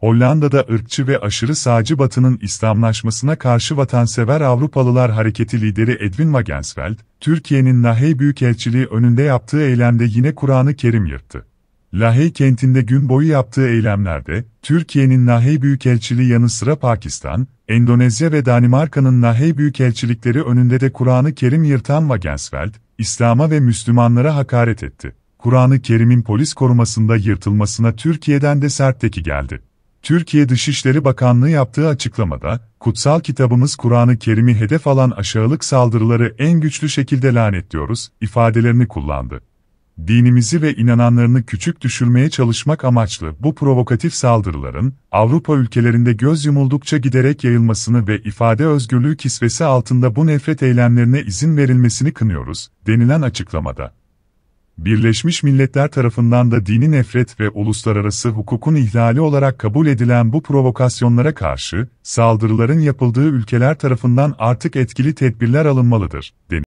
Hollanda'da ırkçı ve aşırı sağcı batının İslamlaşmasına karşı vatansever Avrupalılar Hareketi lideri Edwin Wagensveld, Türkiye'nin Lahey Büyükelçiliği önünde yaptığı eylemde yine Kur'anı Kerim yırttı. Lahey kentinde gün boyu yaptığı eylemlerde, Türkiye'nin Lahey Büyükelçiliği yanı sıra Pakistan, Endonezya ve Danimarka'nın Lahey Büyükelçilikleri önünde de Kur'anı Kerim yırtan Wagensveld, İslam'a ve Müslümanlara hakaret etti. Kur'an-ı Kerim'in polis korumasında yırtılmasına Türkiye'den de sert teki geldi. Türkiye Dışişleri Bakanlığı yaptığı açıklamada, kutsal kitabımız Kur'an-ı Kerim'i hedef alan aşağılık saldırıları en güçlü şekilde lanetliyoruz, ifadelerini kullandı. Dinimizi ve inananlarını küçük düşürmeye çalışmak amaçlı bu provokatif saldırıların, Avrupa ülkelerinde göz yumuldukça giderek yayılmasını ve ifade özgürlüğü kisvesi altında bu nefret eylemlerine izin verilmesini kınıyoruz, denilen açıklamada. Birleşmiş Milletler tarafından da dini nefret ve uluslararası hukukun ihlali olarak kabul edilen bu provokasyonlara karşı, saldırıların yapıldığı ülkeler tarafından artık etkili tedbirler alınmalıdır, denir.